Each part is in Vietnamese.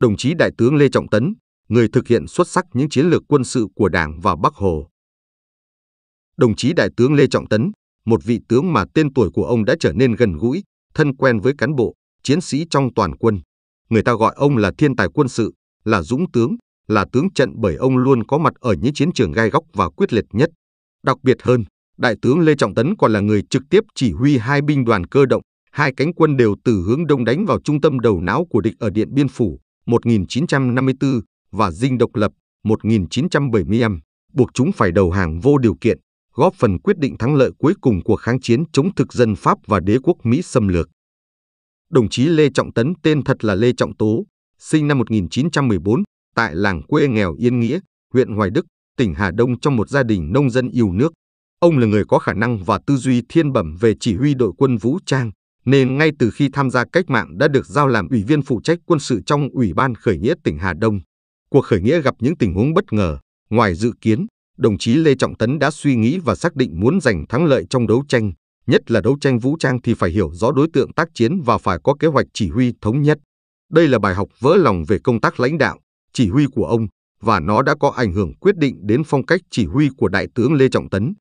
đồng chí Đại tướng Lê Trọng Tấn, người thực hiện xuất sắc những chiến lược quân sự của Đảng và Bắc Hồ. Đồng chí Đại tướng Lê Trọng Tấn, một vị tướng mà tên tuổi của ông đã trở nên gần gũi, thân quen với cán bộ, chiến sĩ trong toàn quân. Người ta gọi ông là thiên tài quân sự, là dũng tướng, là tướng trận bởi ông luôn có mặt ở những chiến trường gai góc và quyết liệt nhất. Đặc biệt hơn, Đại tướng Lê Trọng Tấn còn là người trực tiếp chỉ huy hai binh đoàn cơ động, hai cánh quân đều từ hướng đông đánh vào trung tâm đầu não của địch ở Điện Biên Phủ, 1954 và Dinh độc lập 1975 buộc chúng phải đầu hàng vô điều kiện, góp phần quyết định thắng lợi cuối cùng của kháng chiến chống thực dân Pháp và đế quốc Mỹ xâm lược. Đồng chí Lê Trọng Tấn tên thật là Lê Trọng Tố, sinh năm 1914 tại làng quê nghèo Yên Nghĩa, huyện Hoài Đức, tỉnh Hà Đông trong một gia đình nông dân yêu nước. Ông là người có khả năng và tư duy thiên bẩm về chỉ huy đội quân vũ trang, nên ngay từ khi tham gia cách mạng đã được giao làm ủy viên phụ trách quân sự trong Ủy ban khởi nghĩa tỉnh Hà Đông. Cuộc khởi nghĩa gặp những tình huống bất ngờ, ngoài dự kiến, đồng chí Lê Trọng Tấn đã suy nghĩ và xác định muốn giành thắng lợi trong đấu tranh, nhất là đấu tranh vũ trang thì phải hiểu rõ đối tượng tác chiến và phải có kế hoạch chỉ huy thống nhất. Đây là bài học vỡ lòng về công tác lãnh đạo, chỉ huy của ông và nó đã có ảnh hưởng quyết định đến phong cách chỉ huy của Đại tướng Lê Trọng Tấn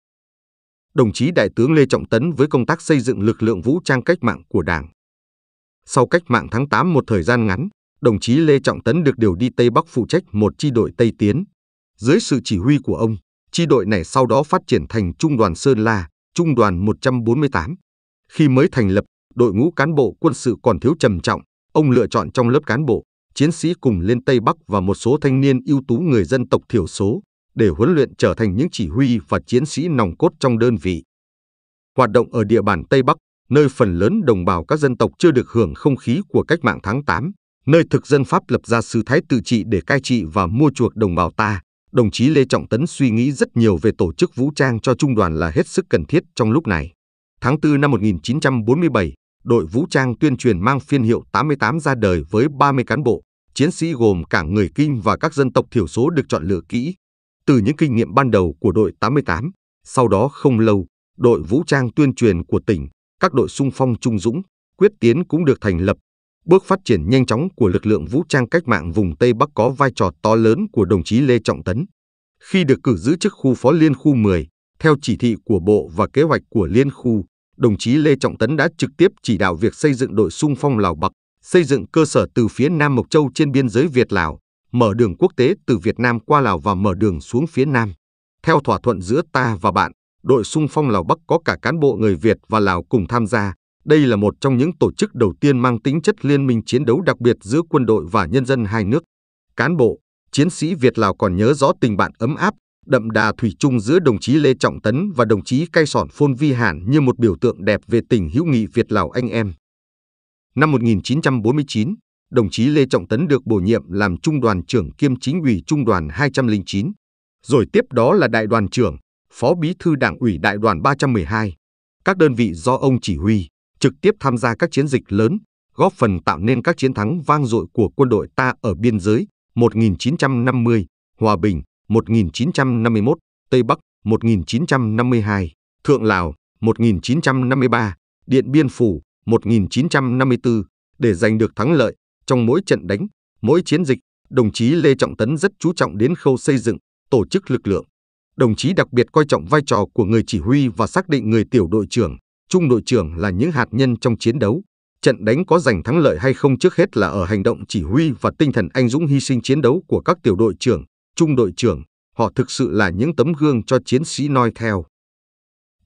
đồng chí Đại tướng Lê Trọng Tấn với công tác xây dựng lực lượng vũ trang cách mạng của Đảng. Sau cách mạng tháng 8 một thời gian ngắn, đồng chí Lê Trọng Tấn được điều đi Tây Bắc phụ trách một chi đội Tây Tiến. Dưới sự chỉ huy của ông, chi đội này sau đó phát triển thành Trung đoàn Sơn La, Trung đoàn 148. Khi mới thành lập, đội ngũ cán bộ quân sự còn thiếu trầm trọng, ông lựa chọn trong lớp cán bộ, chiến sĩ cùng lên Tây Bắc và một số thanh niên ưu tú người dân tộc thiểu số, để huấn luyện trở thành những chỉ huy và chiến sĩ nòng cốt trong đơn vị. Hoạt động ở địa bàn Tây Bắc, nơi phần lớn đồng bào các dân tộc chưa được hưởng không khí của cách mạng tháng 8, nơi thực dân Pháp lập ra sư thái tự trị để cai trị và mua chuộc đồng bào ta, đồng chí Lê Trọng Tấn suy nghĩ rất nhiều về tổ chức vũ trang cho trung đoàn là hết sức cần thiết trong lúc này. Tháng 4 năm 1947, đội vũ trang tuyên truyền mang phiên hiệu 88 ra đời với 30 cán bộ, chiến sĩ gồm cả người Kinh và các dân tộc thiểu số được chọn lựa kỹ, từ những kinh nghiệm ban đầu của đội 88, sau đó không lâu, đội vũ trang tuyên truyền của tỉnh, các đội sung phong trung dũng, quyết tiến cũng được thành lập. Bước phát triển nhanh chóng của lực lượng vũ trang cách mạng vùng Tây Bắc có vai trò to lớn của đồng chí Lê Trọng Tấn. Khi được cử giữ chức khu phó liên khu 10, theo chỉ thị của Bộ và kế hoạch của liên khu, đồng chí Lê Trọng Tấn đã trực tiếp chỉ đạo việc xây dựng đội sung phong Lào Bắc, xây dựng cơ sở từ phía Nam Mộc Châu trên biên giới Việt-Lào, mở đường quốc tế từ Việt Nam qua Lào và mở đường xuống phía Nam. Theo thỏa thuận giữa ta và bạn, đội xung phong Lào Bắc có cả cán bộ người Việt và Lào cùng tham gia. Đây là một trong những tổ chức đầu tiên mang tính chất liên minh chiến đấu đặc biệt giữa quân đội và nhân dân hai nước. Cán bộ, chiến sĩ Việt Lào còn nhớ rõ tình bạn ấm áp, đậm đà thủy chung giữa đồng chí Lê Trọng Tấn và đồng chí Cai Sòn Phôn Vi Hàn như một biểu tượng đẹp về tình hữu nghị Việt Lào anh em. Năm 1949, đồng chí Lê Trọng Tấn được bổ nhiệm làm trung đoàn trưởng kiêm chính ủy trung đoàn 209, rồi tiếp đó là đại đoàn trưởng, phó bí thư đảng ủy đại đoàn 312. Các đơn vị do ông chỉ huy trực tiếp tham gia các chiến dịch lớn, góp phần tạo nên các chiến thắng vang dội của quân đội ta ở biên giới 1950, Hòa Bình 1951, Tây Bắc 1952, Thượng Lào 1953, Điện Biên Phủ 1954 để giành được thắng lợi trong mỗi trận đánh, mỗi chiến dịch, đồng chí Lê Trọng Tấn rất chú trọng đến khâu xây dựng, tổ chức lực lượng. Đồng chí đặc biệt coi trọng vai trò của người chỉ huy và xác định người tiểu đội trưởng, trung đội trưởng là những hạt nhân trong chiến đấu. Trận đánh có giành thắng lợi hay không trước hết là ở hành động chỉ huy và tinh thần anh dũng hy sinh chiến đấu của các tiểu đội trưởng, trung đội trưởng, họ thực sự là những tấm gương cho chiến sĩ noi theo.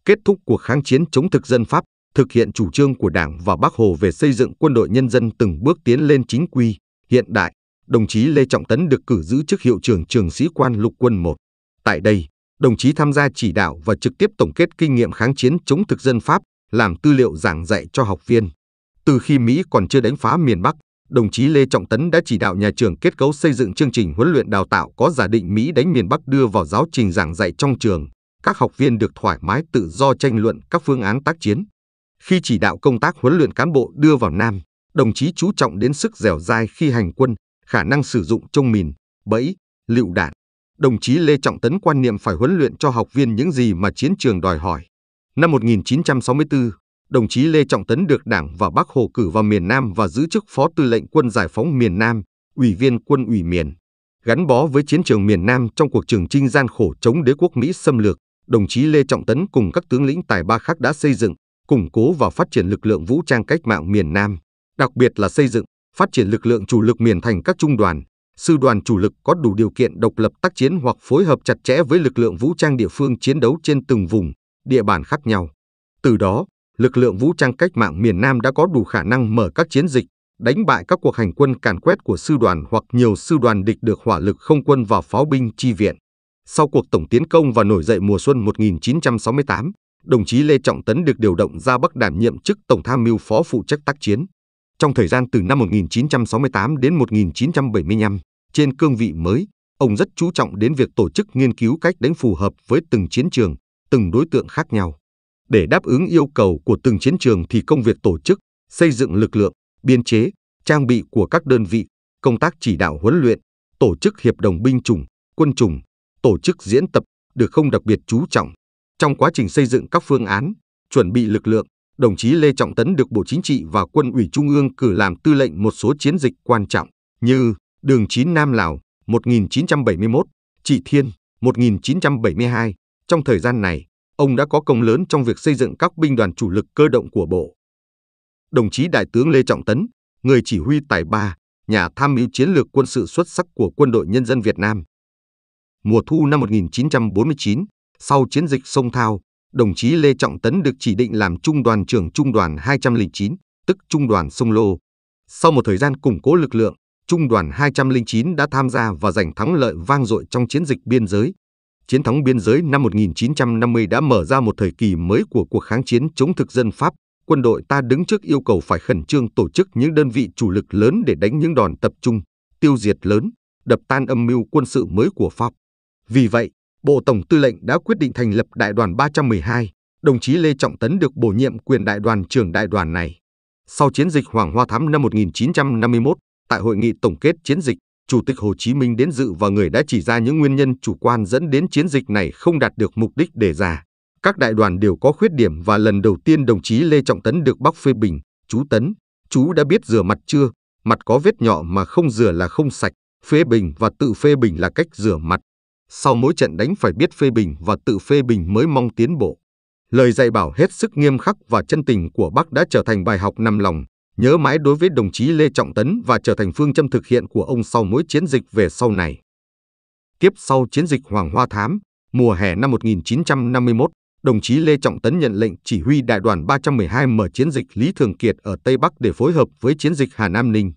Kết thúc cuộc kháng chiến chống thực dân Pháp, thực hiện chủ trương của Đảng và Bác Hồ về xây dựng quân đội nhân dân từng bước tiến lên chính quy, hiện đại, đồng chí Lê Trọng Tấn được cử giữ chức hiệu trưởng trường sĩ quan lục quân 1. Tại đây, đồng chí tham gia chỉ đạo và trực tiếp tổng kết kinh nghiệm kháng chiến chống thực dân Pháp, làm tư liệu giảng dạy cho học viên. Từ khi Mỹ còn chưa đánh phá miền Bắc, đồng chí Lê Trọng Tấn đã chỉ đạo nhà trường kết cấu xây dựng chương trình huấn luyện đào tạo có giả định Mỹ đánh miền Bắc đưa vào giáo trình giảng dạy trong trường. Các học viên được thoải mái tự do tranh luận các phương án tác chiến. Khi chỉ đạo công tác huấn luyện cán bộ đưa vào Nam, đồng chí chú trọng đến sức dẻo dai khi hành quân, khả năng sử dụng trông mìn, bẫy, lựu đạn. Đồng chí Lê Trọng Tấn quan niệm phải huấn luyện cho học viên những gì mà chiến trường đòi hỏi. Năm 1964, đồng chí Lê Trọng Tấn được Đảng và Bác Hồ cử vào miền Nam và giữ chức Phó Tư lệnh Quân Giải phóng miền Nam, Ủy viên Quân ủy miền. Gắn bó với chiến trường miền Nam trong cuộc trường trinh gian khổ chống đế quốc Mỹ xâm lược, đồng chí Lê Trọng Tấn cùng các tướng lĩnh tài ba khác đã xây dựng, củng cố và phát triển lực lượng vũ trang cách mạng miền Nam, đặc biệt là xây dựng, phát triển lực lượng chủ lực miền thành các trung đoàn, sư đoàn chủ lực có đủ điều kiện độc lập tác chiến hoặc phối hợp chặt chẽ với lực lượng vũ trang địa phương chiến đấu trên từng vùng, địa bàn khác nhau. Từ đó, lực lượng vũ trang cách mạng miền Nam đã có đủ khả năng mở các chiến dịch, đánh bại các cuộc hành quân càn quét của sư đoàn hoặc nhiều sư đoàn địch được hỏa lực không quân và pháo binh chi viện. Sau cuộc tổng tiến công và nổi dậy mùa xuân 1968, đồng chí Lê Trọng Tấn được điều động ra Bắc đảm nhiệm chức Tổng tham mưu phó phụ trách tác chiến. Trong thời gian từ năm 1968 đến 1975, trên cương vị mới, ông rất chú trọng đến việc tổ chức nghiên cứu cách đánh phù hợp với từng chiến trường, từng đối tượng khác nhau. Để đáp ứng yêu cầu của từng chiến trường thì công việc tổ chức, xây dựng lực lượng, biên chế, trang bị của các đơn vị, công tác chỉ đạo huấn luyện, tổ chức hiệp đồng binh chủng, quân chủng, tổ chức diễn tập được không đặc biệt chú trọng trong quá trình xây dựng các phương án, chuẩn bị lực lượng, đồng chí Lê Trọng Tấn được Bộ Chính trị và Quân ủy Trung ương cử làm tư lệnh một số chiến dịch quan trọng như Đường 9 Nam Lào 1971, Trị Thiên 1972. Trong thời gian này, ông đã có công lớn trong việc xây dựng các binh đoàn chủ lực cơ động của Bộ. Đồng chí Đại tướng Lê Trọng Tấn, người chỉ huy tài ba, nhà tham mưu chiến lược quân sự xuất sắc của quân đội nhân dân Việt Nam. Mùa thu năm 1949, sau chiến dịch sông Thao, đồng chí Lê Trọng Tấn được chỉ định làm trung đoàn trưởng trung đoàn 209, tức trung đoàn sông Lô. Sau một thời gian củng cố lực lượng, trung đoàn 209 đã tham gia và giành thắng lợi vang dội trong chiến dịch biên giới. Chiến thắng biên giới năm 1950 đã mở ra một thời kỳ mới của cuộc kháng chiến chống thực dân Pháp. Quân đội ta đứng trước yêu cầu phải khẩn trương tổ chức những đơn vị chủ lực lớn để đánh những đòn tập trung, tiêu diệt lớn, đập tan âm mưu quân sự mới của Pháp. Vì vậy, Bộ Tổng Tư lệnh đã quyết định thành lập Đại đoàn 312, đồng chí Lê Trọng Tấn được bổ nhiệm quyền đại đoàn trưởng đại đoàn này. Sau chiến dịch Hoàng Hoa Thám năm 1951, tại hội nghị tổng kết chiến dịch, Chủ tịch Hồ Chí Minh đến dự và người đã chỉ ra những nguyên nhân chủ quan dẫn đến chiến dịch này không đạt được mục đích đề ra. Các đại đoàn đều có khuyết điểm và lần đầu tiên đồng chí Lê Trọng Tấn được bóc phê bình, chú Tấn, chú đã biết rửa mặt chưa, mặt có vết nhỏ mà không rửa là không sạch, phê bình và tự phê bình là cách rửa mặt sau mỗi trận đánh phải biết phê bình và tự phê bình mới mong tiến bộ. Lời dạy bảo hết sức nghiêm khắc và chân tình của bác đã trở thành bài học nằm lòng, nhớ mãi đối với đồng chí Lê Trọng Tấn và trở thành phương châm thực hiện của ông sau mỗi chiến dịch về sau này. Tiếp sau chiến dịch Hoàng Hoa Thám, mùa hè năm 1951, đồng chí Lê Trọng Tấn nhận lệnh chỉ huy đại đoàn 312 mở chiến dịch Lý Thường Kiệt ở Tây Bắc để phối hợp với chiến dịch Hà Nam Ninh.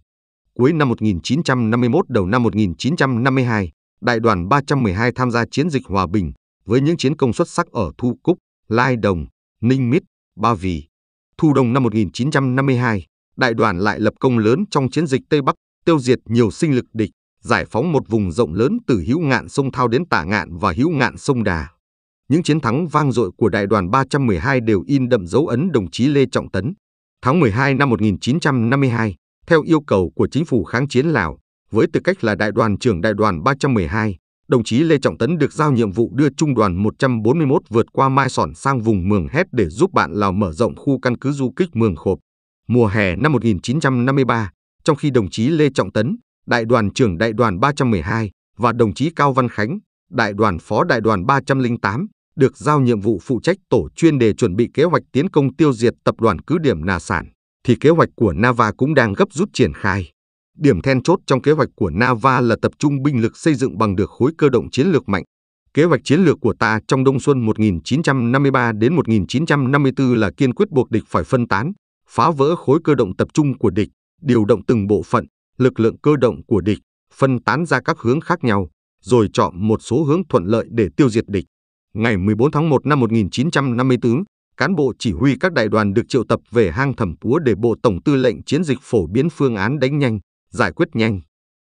Cuối năm 1951 đầu năm 1952, đại đoàn 312 tham gia chiến dịch hòa bình với những chiến công xuất sắc ở Thu Cúc, Lai Đồng, Ninh Mít, Ba Vì. Thu Đông năm 1952, đại đoàn lại lập công lớn trong chiến dịch Tây Bắc, tiêu diệt nhiều sinh lực địch, giải phóng một vùng rộng lớn từ hữu ngạn sông Thao đến tả ngạn và hữu ngạn sông Đà. Những chiến thắng vang dội của đại đoàn 312 đều in đậm dấu ấn đồng chí Lê Trọng Tấn. Tháng 12 năm 1952, theo yêu cầu của chính phủ kháng chiến Lào, với tư cách là đại đoàn trưởng đại đoàn 312, đồng chí Lê Trọng Tấn được giao nhiệm vụ đưa trung đoàn 141 vượt qua Mai Sòn sang vùng Mường Hét để giúp bạn Lào mở rộng khu căn cứ du kích Mường Khộp. Mùa hè năm 1953, trong khi đồng chí Lê Trọng Tấn, đại đoàn trưởng đại đoàn 312 và đồng chí Cao Văn Khánh, đại đoàn phó đại đoàn 308, được giao nhiệm vụ phụ trách tổ chuyên đề chuẩn bị kế hoạch tiến công tiêu diệt tập đoàn cứ điểm Nà Sản, thì kế hoạch của Nava cũng đang gấp rút triển khai. Điểm then chốt trong kế hoạch của Nava là tập trung binh lực xây dựng bằng được khối cơ động chiến lược mạnh. Kế hoạch chiến lược của ta trong đông xuân 1953 đến 1954 là kiên quyết buộc địch phải phân tán, phá vỡ khối cơ động tập trung của địch, điều động từng bộ phận, lực lượng cơ động của địch, phân tán ra các hướng khác nhau, rồi chọn một số hướng thuận lợi để tiêu diệt địch. Ngày 14 tháng 1 năm 1954, cán bộ chỉ huy các đại đoàn được triệu tập về hang thẩm púa để Bộ Tổng tư lệnh chiến dịch phổ biến phương án đánh nhanh, giải quyết nhanh.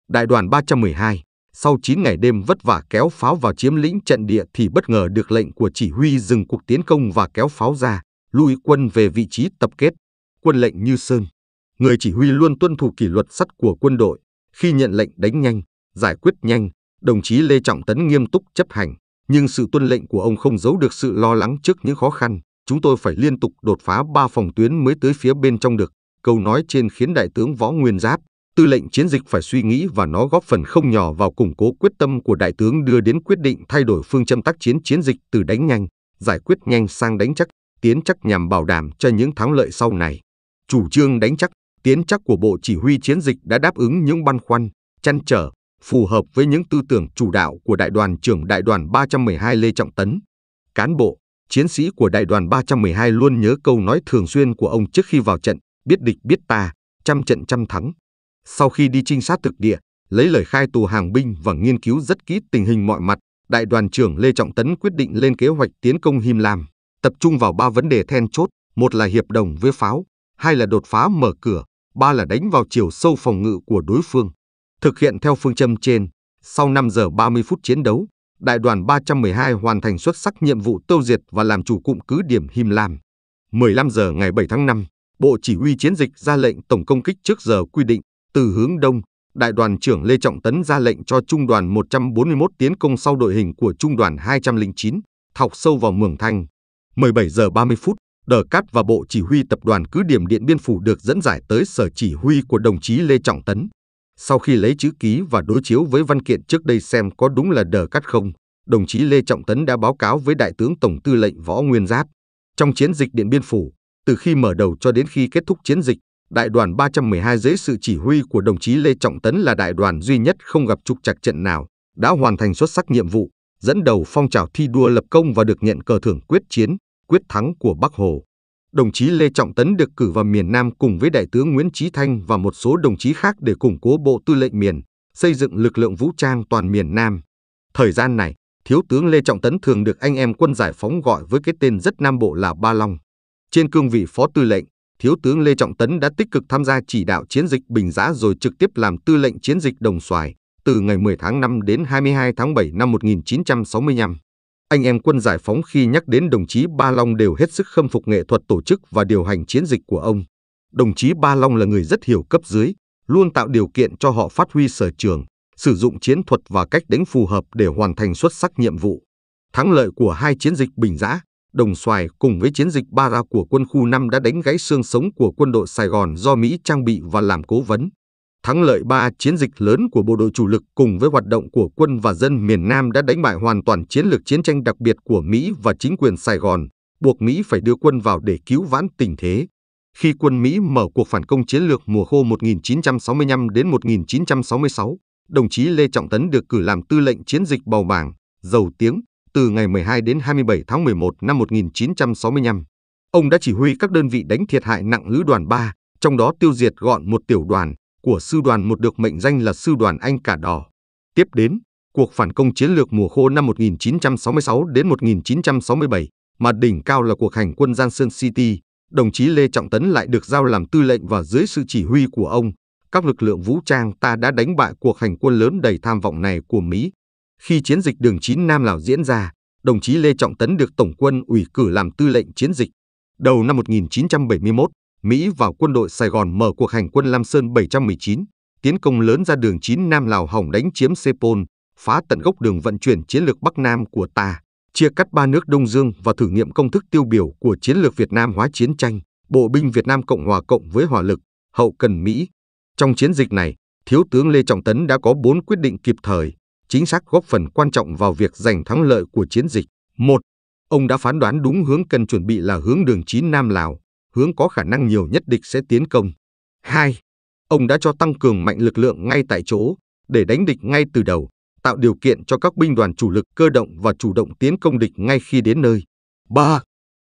Đại đoàn 312, sau 9 ngày đêm vất vả kéo pháo vào chiếm lĩnh trận địa thì bất ngờ được lệnh của chỉ huy dừng cuộc tiến công và kéo pháo ra, lui quân về vị trí tập kết. Quân lệnh Như Sơn, người chỉ huy luôn tuân thủ kỷ luật sắt của quân đội, khi nhận lệnh đánh nhanh, giải quyết nhanh, đồng chí Lê Trọng Tấn nghiêm túc chấp hành, nhưng sự tuân lệnh của ông không giấu được sự lo lắng trước những khó khăn, chúng tôi phải liên tục đột phá ba phòng tuyến mới tới phía bên trong được. Câu nói trên khiến đại tướng Võ Nguyên Giáp, tư lệnh chiến dịch phải suy nghĩ và nó góp phần không nhỏ vào củng cố quyết tâm của đại tướng đưa đến quyết định thay đổi phương châm tác chiến chiến dịch từ đánh nhanh, giải quyết nhanh sang đánh chắc, tiến chắc nhằm bảo đảm cho những thắng lợi sau này. Chủ trương đánh chắc, tiến chắc của Bộ Chỉ huy chiến dịch đã đáp ứng những băn khoăn, chăn trở, phù hợp với những tư tưởng chủ đạo của Đại đoàn trưởng Đại đoàn 312 Lê Trọng Tấn. Cán bộ, chiến sĩ của Đại đoàn 312 luôn nhớ câu nói thường xuyên của ông trước khi vào trận, biết địch biết ta, trăm trận trăm thắng. Sau khi đi trinh sát thực địa, lấy lời khai tù hàng binh và nghiên cứu rất kỹ tình hình mọi mặt, đại đoàn trưởng Lê Trọng Tấn quyết định lên kế hoạch tiến công Him Lam, tập trung vào ba vấn đề then chốt, một là hiệp đồng với pháo, hai là đột phá mở cửa, ba là đánh vào chiều sâu phòng ngự của đối phương. Thực hiện theo phương châm trên, sau 5 giờ 30 phút chiến đấu, đại đoàn 312 hoàn thành xuất sắc nhiệm vụ tiêu diệt và làm chủ cụm cứ điểm Him Lam. 15 giờ ngày 7 tháng 5, Bộ Chỉ huy Chiến dịch ra lệnh tổng công kích trước giờ quy định từ hướng đông, đại đoàn trưởng Lê Trọng Tấn ra lệnh cho trung đoàn 141 tiến công sau đội hình của trung đoàn 209, thọc sâu vào Mường Thanh. 17 giờ 30 phút, Đờ Cát và Bộ Chỉ huy Tập đoàn Cứ điểm Điện Biên Phủ được dẫn giải tới sở chỉ huy của đồng chí Lê Trọng Tấn. Sau khi lấy chữ ký và đối chiếu với văn kiện trước đây xem có đúng là Đờ Cát không, đồng chí Lê Trọng Tấn đã báo cáo với Đại tướng Tổng tư lệnh Võ Nguyên Giáp. Trong chiến dịch Điện Biên Phủ, từ khi mở đầu cho đến khi kết thúc chiến dịch, đại đoàn 312 dưới sự chỉ huy của đồng chí Lê Trọng Tấn là đại đoàn duy nhất không gặp trục trặc trận nào, đã hoàn thành xuất sắc nhiệm vụ, dẫn đầu phong trào thi đua lập công và được nhận cờ thưởng quyết chiến, quyết thắng của Bắc Hồ. Đồng chí Lê Trọng Tấn được cử vào miền Nam cùng với Đại tướng Nguyễn Chí Thanh và một số đồng chí khác để củng cố Bộ Tư lệnh miền, xây dựng lực lượng vũ trang toàn miền Nam. Thời gian này, Thiếu tướng Lê Trọng Tấn thường được anh em quân giải phóng gọi với cái tên rất Nam Bộ là Ba Long. Trên cương vị phó tư lệnh, Thiếu tướng Lê Trọng Tấn đã tích cực tham gia chỉ đạo chiến dịch Bình Giã rồi trực tiếp làm tư lệnh chiến dịch Đồng Xoài từ ngày 10 tháng 5 đến 22 tháng 7 năm 1965. Anh em quân giải phóng khi nhắc đến đồng chí Ba Long đều hết sức khâm phục nghệ thuật tổ chức và điều hành chiến dịch của ông. Đồng chí Ba Long là người rất hiểu cấp dưới, luôn tạo điều kiện cho họ phát huy sở trường, sử dụng chiến thuật và cách đánh phù hợp để hoàn thành xuất sắc nhiệm vụ. Thắng lợi của hai chiến dịch Bình Giã Đồng Xoài cùng với chiến dịch Ba Ra của quân khu 5 đã đánh gãy xương sống của quân đội Sài Gòn do Mỹ trang bị và làm cố vấn. Thắng lợi ba chiến dịch lớn của bộ đội chủ lực cùng với hoạt động của quân và dân miền Nam đã đánh bại hoàn toàn chiến lược chiến tranh đặc biệt của Mỹ và chính quyền Sài Gòn, buộc Mỹ phải đưa quân vào để cứu vãn tình thế. Khi quân Mỹ mở cuộc phản công chiến lược mùa khô 1965 đến 1966, đồng chí Lê Trọng Tấn được cử làm tư lệnh chiến dịch bầu Bàng, giàu tiếng, từ ngày 12 đến 27 tháng 11 năm 1965, ông đã chỉ huy các đơn vị đánh thiệt hại nặng lữ đoàn 3, trong đó tiêu diệt gọn một tiểu đoàn của sư đoàn 1 được mệnh danh là sư đoàn Anh Cả Đỏ. Tiếp đến, cuộc phản công chiến lược mùa khô năm 1966 đến 1967 mà đỉnh cao là cuộc hành quân Sơn City, đồng chí Lê Trọng Tấn lại được giao làm tư lệnh và dưới sự chỉ huy của ông, các lực lượng vũ trang ta đã đánh bại cuộc hành quân lớn đầy tham vọng này của Mỹ. Khi chiến dịch đường 9 Nam Lào diễn ra, đồng chí Lê Trọng Tấn được Tổng quân ủy cử làm tư lệnh chiến dịch. Đầu năm 1971, Mỹ vào quân đội Sài Gòn mở cuộc hành quân Lam Sơn 719, tiến công lớn ra đường 9 Nam Lào hỏng đánh chiếm Sepol, phá tận gốc đường vận chuyển chiến lược Bắc Nam của ta, chia cắt ba nước Đông Dương và thử nghiệm công thức tiêu biểu của chiến lược Việt Nam hóa chiến tranh, bộ binh Việt Nam Cộng Hòa Cộng với hỏa lực, hậu cần Mỹ. Trong chiến dịch này, Thiếu tướng Lê Trọng Tấn đã có bốn quyết định kịp thời, chính xác góp phần quan trọng vào việc giành thắng lợi của chiến dịch. Một, Ông đã phán đoán đúng hướng cần chuẩn bị là hướng đường chín Nam Lào, hướng có khả năng nhiều nhất địch sẽ tiến công. 2. Ông đã cho tăng cường mạnh lực lượng ngay tại chỗ để đánh địch ngay từ đầu, tạo điều kiện cho các binh đoàn chủ lực cơ động và chủ động tiến công địch ngay khi đến nơi. 3.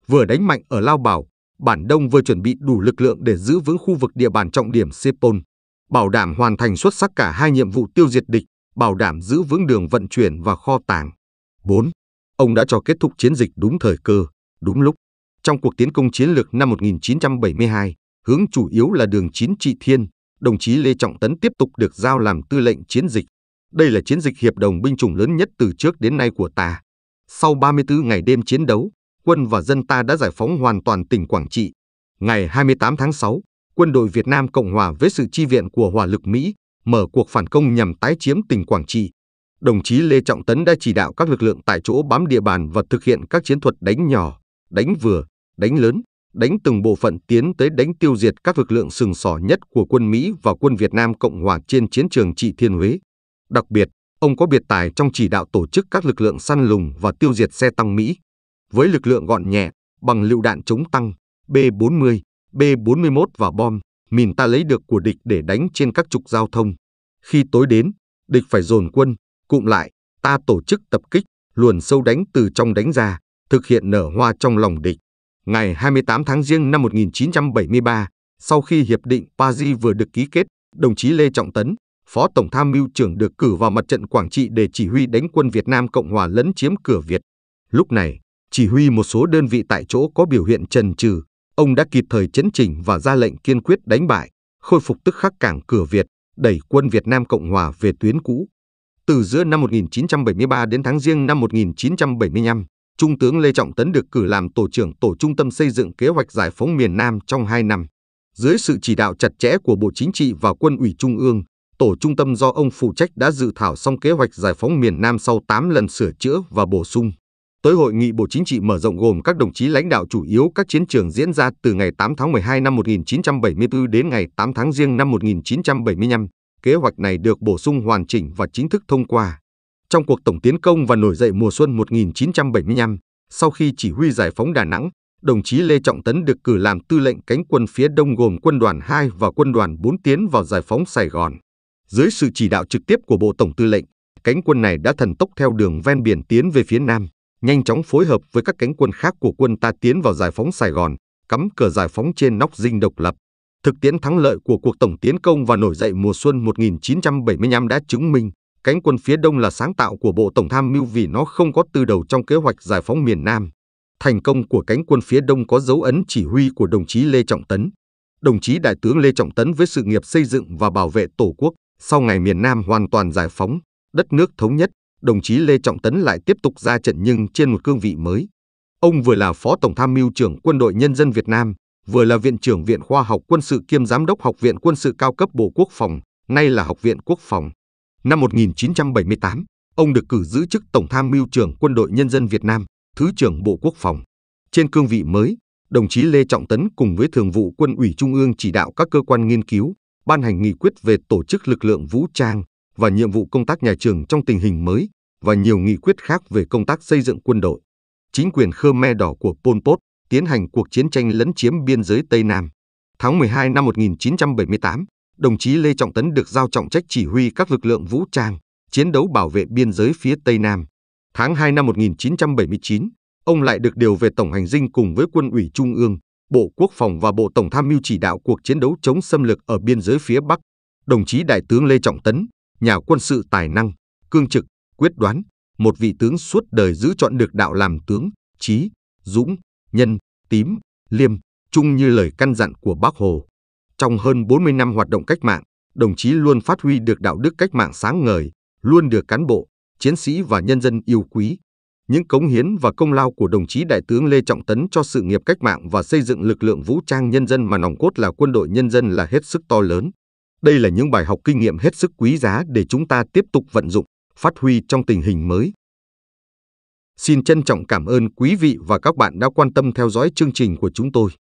Vừa đánh mạnh ở Lao Bảo, Bản Đông vừa chuẩn bị đủ lực lượng để giữ vững khu vực địa bàn trọng điểm Sepol, bảo đảm hoàn thành xuất sắc cả hai nhiệm vụ tiêu diệt địch bảo đảm giữ vững đường vận chuyển và kho tàng. 4. Ông đã cho kết thúc chiến dịch đúng thời cơ, đúng lúc. Trong cuộc tiến công chiến lược năm 1972, hướng chủ yếu là đường Chín Trị Thiên, đồng chí Lê Trọng Tấn tiếp tục được giao làm tư lệnh chiến dịch. Đây là chiến dịch hiệp đồng binh chủng lớn nhất từ trước đến nay của ta. Sau 34 ngày đêm chiến đấu, quân và dân ta đã giải phóng hoàn toàn tỉnh Quảng Trị. Ngày 28 tháng 6, quân đội Việt Nam Cộng Hòa với sự chi viện của hỏa lực Mỹ mở cuộc phản công nhằm tái chiếm tỉnh Quảng Trị, đồng chí Lê Trọng Tấn đã chỉ đạo các lực lượng tại chỗ bám địa bàn và thực hiện các chiến thuật đánh nhỏ, đánh vừa, đánh lớn, đánh từng bộ phận tiến tới đánh tiêu diệt các lực lượng sừng sỏ nhất của quân Mỹ và quân Việt Nam Cộng hòa trên chiến trường Trị Thiên Huế. Đặc biệt, ông có biệt tài trong chỉ đạo tổ chức các lực lượng săn lùng và tiêu diệt xe tăng Mỹ. Với lực lượng gọn nhẹ, bằng lựu đạn chống tăng, B-40, B-41 và bom, mìn ta lấy được của địch để đánh trên các trục giao thông. Khi tối đến, địch phải dồn quân, cụm lại, ta tổ chức tập kích, luồn sâu đánh từ trong đánh ra, thực hiện nở hoa trong lòng địch. Ngày 28 tháng riêng năm 1973, sau khi Hiệp định Paris vừa được ký kết, đồng chí Lê Trọng Tấn, Phó Tổng Tham mưu trưởng được cử vào mặt trận Quảng Trị để chỉ huy đánh quân Việt Nam Cộng Hòa lấn chiếm cửa Việt. Lúc này, chỉ huy một số đơn vị tại chỗ có biểu hiện trần trừ, ông đã kịp thời chấn chỉnh và ra lệnh kiên quyết đánh bại, khôi phục tức khắc cảng cửa Việt, đẩy quân Việt Nam Cộng Hòa về tuyến cũ. Từ giữa năm 1973 đến tháng riêng năm 1975, Trung tướng Lê Trọng Tấn được cử làm tổ trưởng tổ trung tâm xây dựng kế hoạch giải phóng miền Nam trong 2 năm. Dưới sự chỉ đạo chặt chẽ của Bộ Chính trị và Quân ủy Trung ương, tổ trung tâm do ông phụ trách đã dự thảo xong kế hoạch giải phóng miền Nam sau 8 lần sửa chữa và bổ sung. Tới hội nghị Bộ Chính trị mở rộng gồm các đồng chí lãnh đạo chủ yếu các chiến trường diễn ra từ ngày 8 tháng 12 năm 1974 đến ngày 8 tháng Giêng năm 1975. Kế hoạch này được bổ sung hoàn chỉnh và chính thức thông qua. Trong cuộc tổng tiến công và nổi dậy mùa xuân 1975, sau khi chỉ huy giải phóng Đà Nẵng, đồng chí Lê Trọng Tấn được cử làm tư lệnh cánh quân phía đông gồm quân đoàn 2 và quân đoàn 4 tiến vào giải phóng Sài Gòn. Dưới sự chỉ đạo trực tiếp của Bộ Tổng Tư lệnh, cánh quân này đã thần tốc theo đường ven biển tiến về phía nam nhanh chóng phối hợp với các cánh quân khác của quân ta tiến vào giải phóng Sài Gòn, cắm cờ giải phóng trên nóc dinh độc lập. Thực tiễn thắng lợi của cuộc tổng tiến công và nổi dậy mùa xuân 1975 đã chứng minh cánh quân phía Đông là sáng tạo của Bộ Tổng tham mưu vì nó không có từ đầu trong kế hoạch giải phóng miền Nam. Thành công của cánh quân phía Đông có dấu ấn chỉ huy của đồng chí Lê Trọng Tấn. Đồng chí Đại tướng Lê Trọng Tấn với sự nghiệp xây dựng và bảo vệ Tổ quốc sau ngày miền Nam hoàn toàn giải phóng, đất nước thống nhất, đồng chí Lê Trọng Tấn lại tiếp tục ra trận nhưng trên một cương vị mới. Ông vừa là Phó Tổng tham mưu trưởng Quân đội Nhân dân Việt Nam, vừa là Viện trưởng Viện Khoa học Quân sự kiêm Giám đốc Học viện Quân sự cao cấp Bộ Quốc phòng, nay là Học viện Quốc phòng. Năm 1978, ông được cử giữ chức Tổng tham mưu trưởng Quân đội Nhân dân Việt Nam, Thứ trưởng Bộ Quốc phòng. Trên cương vị mới, đồng chí Lê Trọng Tấn cùng với Thường vụ Quân ủy Trung ương chỉ đạo các cơ quan nghiên cứu, ban hành nghị quyết về tổ chức lực lượng vũ trang, và nhiệm vụ công tác nhà trường trong tình hình mới và nhiều nghị quyết khác về công tác xây dựng quân đội. Chính quyền Khmer Đỏ của Pol Pot tiến hành cuộc chiến tranh lấn chiếm biên giới Tây Nam. Tháng 12 năm 1978, đồng chí Lê Trọng Tấn được giao trọng trách chỉ huy các lực lượng vũ trang, chiến đấu bảo vệ biên giới phía Tây Nam. Tháng 2 năm 1979, ông lại được điều về Tổng hành dinh cùng với quân ủy Trung ương, Bộ Quốc phòng và Bộ Tổng tham mưu chỉ đạo cuộc chiến đấu chống xâm lược ở biên giới phía Bắc. Đồng chí Đại tướng Lê Trọng Tấn nhà quân sự tài năng, cương trực, quyết đoán, một vị tướng suốt đời giữ chọn được đạo làm tướng, trí, dũng, nhân, tím, liêm, trung như lời căn dặn của Bác Hồ. Trong hơn 40 năm hoạt động cách mạng, đồng chí luôn phát huy được đạo đức cách mạng sáng ngời, luôn được cán bộ, chiến sĩ và nhân dân yêu quý. Những cống hiến và công lao của đồng chí Đại tướng Lê Trọng Tấn cho sự nghiệp cách mạng và xây dựng lực lượng vũ trang nhân dân mà nòng cốt là quân đội nhân dân là hết sức to lớn. Đây là những bài học kinh nghiệm hết sức quý giá để chúng ta tiếp tục vận dụng, phát huy trong tình hình mới. Xin trân trọng cảm ơn quý vị và các bạn đã quan tâm theo dõi chương trình của chúng tôi.